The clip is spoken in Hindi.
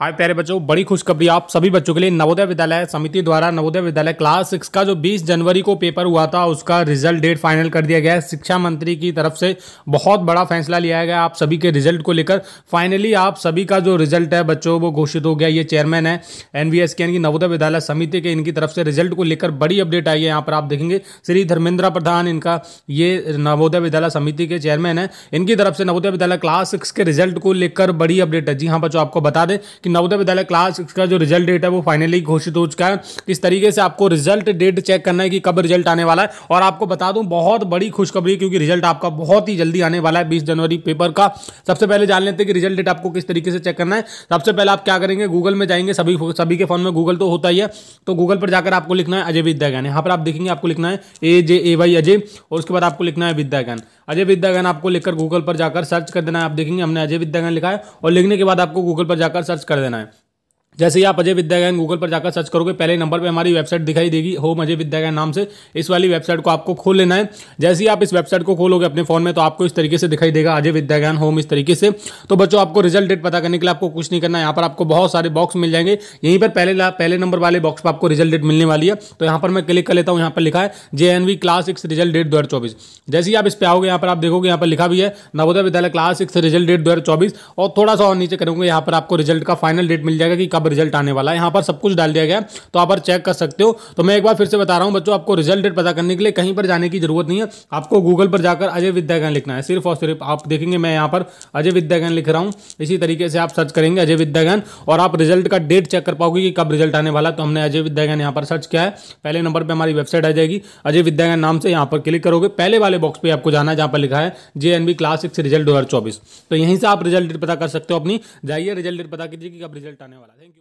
हाय प्यारे बच्चों बड़ी खुशखबरी आप सभी बच्चों के लिए नवोदय विद्यालय समिति द्वारा नवोदय विद्यालय क्लास सिक्स का जो 20 जनवरी को पेपर हुआ था उसका रिजल्ट डेट फाइनल कर दिया गया है शिक्षा मंत्री की तरफ से बहुत बड़ा फैसला लिया गया आप सभी के रिजल्ट को लेकर फाइनली आप सभी का जो रिजल्ट है बच्चों वो घोषित हो गया ये चेयरमैन है एन वी एस के यानी नवोदय विद्यालय समिति के इनकी तरफ से रिजल्ट को लेकर बड़ी अपडेट आई है यहाँ पर आप देखेंगे श्री धर्मेंद्र प्रधान इनका ये नवोदय विद्यालय समिति के चेयरमैन है इनकी तरफ से नवोदय विद्यालय क्लास सिक्स के रिजल्ट को लेकर बड़ी अपडेट है जी हाँ बच्चों आपको बता दें कि नवोदय विद्यालय क्लास का जो रिजल्ट डेट है वो फाइनली घोषित हो चुका है किस तरीके से आपको रिजल्ट डेट चेक करना है कि कब रिजल्ट आने वाला है और आपको बता दूं बहुत बड़ी खुशखबरी क्योंकि रिजल्ट आपका बहुत ही जल्दी आने वाला है बीस जनवरी पेपर का सबसे पहले जान लेते हैं कि रिजल्ट डेट आपको किस तरीके से चेक करना है सबसे पहले आप क्या करेंगे गूगल में जाएंगे सभी सभी के फोन में गूगल तो होता ही है तो गूगल पर जाकर आपको लिखना है अजय विद्यागान यहाँ पर आप देखेंगे आपको लिखना है ए जे ए वाई अजय और उसके बाद आपको लिखना है विद्यागान अजय विद्यागान आपको लिखकर गूगल पर जाकर सर्च कर देना है आप देखेंगे हमने अजय विद्यागान लिखा है और लिखने के बाद आपको गूगल पर जाकर सर्च कर देना है जैसे ही आप अजय विद्यागायन गूगल पर जाकर सर्च करोगे पहले नंबर पे हमारी वेबसाइट दिखाई देगी होम अजय विद्यागायन नाम से इस वाली वेबसाइट को आपको खोल लेना है जैसे ही आप इस वेबसाइट को खोलोगे अपने फोन में तो आपको इस तरीके से दिखाई देगा अजय विद्यागायन होम इस तरीके से तो बच्चों आपको रिजल्ट डेट पता करने के लिए आपको कुछ नहीं करना है यहाँ पर आपको बहुत सारे बॉक्स मिल जाएंगे यहीं पर पहले पहले नंबर वाले बॉक्स पर आपको रिजल्ट डेट मिलने वाली है तो यहाँ पर मैं क्लिक कर लेता हूँ यहाँ पर लिखा है J class six result date दो जैसे ही आप इस पर आओगे यहाँ पर आप देखोगे यहाँ पर लिखा भी है नवोदय विद्यालय क्लास सिक्स रिजल्ट डेट दो और थोड़ा सा और नीचे करोगे यहाँ पर आपको रिजल्ट का फाइनल डेट मिल जाएगा कि कब अब रिजल्ट आने वाला है यहाँ पर सब कुछ डाल दिया गया तो आप चेक कर सकते हो तो मैं एक बार फिर से बता रहा हूँ बच्चों आपको रिजल्ट डेट पता करने के लिए कहीं पर जाने की जरूरत नहीं है आपको गूगल पर जाकर अजय विद्यागन लिखना है सिर्फ और सिर्फ आप देखेंगे मैं यहाँ पर अजय विद्यागन लिख रहा हूँ इसी तरीके से आप सर्च करेंगे अजय विद्यागन और आप रिजल्ट का डेट चेक कर पाओगे कि कब रिजल्ट आने वाला तो हमने अजय विद्यागन यहाँ पर सर्च किया है पहले नंबर पर हमारी वेबसाइट आ जाएगी अजय विद्यागन नाम से यहाँ पर क्लिक करोगे पहले वाले बॉक्स पर आपको जाना है जहाँ पर लिखा है जे क्लास सिक्स रिजल्ट दो तो यहीं से आप रिजल्ट डेट पता कर सकते हो अपनी जाइए रिजल्ट डेट पता कीजिए कि कब रिजल्ट आने वाला है